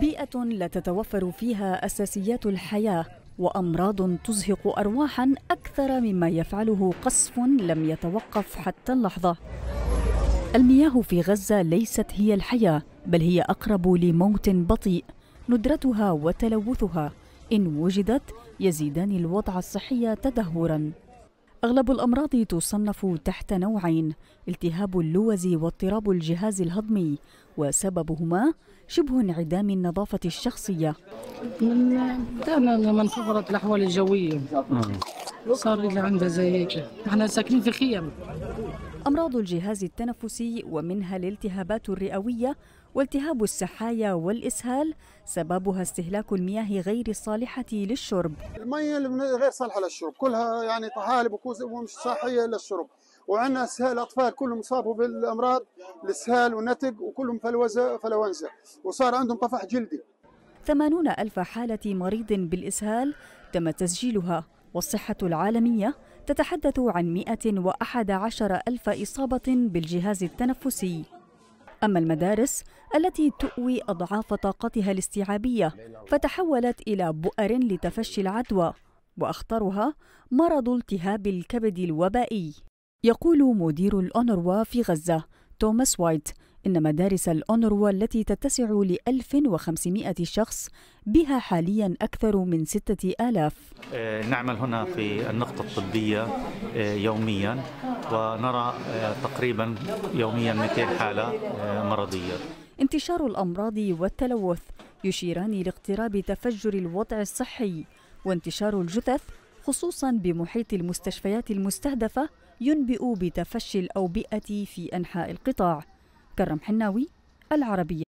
بيئة لا تتوفر فيها أساسيات الحياة وأمراض تزهق أرواحا أكثر مما يفعله قصف لم يتوقف حتى اللحظة المياه في غزة ليست هي الحياة بل هي أقرب لموت بطيء ندرتها وتلوثها إن وجدت يزيدان الوضع الصحي تدهوراً أغلب الأمراض تصنف تحت نوعين التهاب اللوز واضطراب الجهاز الهضمي وسببهما شبه انعدام النظافة الشخصية من من خبرت الأحوال الجوية نعم. صار اللي عندها زي هيك احنا ساكنين في خيم أمراض الجهاز التنفسي ومنها الالتهابات الرئوية والتهاب السحايا والإسهال سببها استهلاك المياه غير الصالحة للشرب المياه غير صالحة للشرب كلها يعني طحالب وكوز ومش صحية للشرب وعندنا اسهال اطفال كلهم صابوا بالامراض الاسهال ونتق وكلهم فلوزه فلوانزا وصار عندهم طفح جلدي 80 ألف حالة مريض بالإسهال تم تسجيلها والصحة العالمية تتحدث عن 111 ألف إصابة بالجهاز التنفسي أما المدارس التي تؤوي أضعاف طاقتها الاستيعابية فتحولت إلى بؤر لتفشي العدوى وأخطرها مرض التهاب الكبد الوبائي يقول مدير الأونروا في غزة توماس وايت إن مدارس الأونروا التي تتسع لألف 1500 شخص بها حاليا أكثر من 6000 آه، نعمل هنا في النقطة الطبية آه، يوميا ونرى آه، تقريبا يوميا 200 حالة مرضية انتشار الأمراض والتلوث يشيران لاقتراب تفجر الوضع الصحي وانتشار الجثث خصوصا بمحيط المستشفيات المستهدفة ينبئ بتفشي الأوبئة في أنحاء القطاع كرم حناوي العربية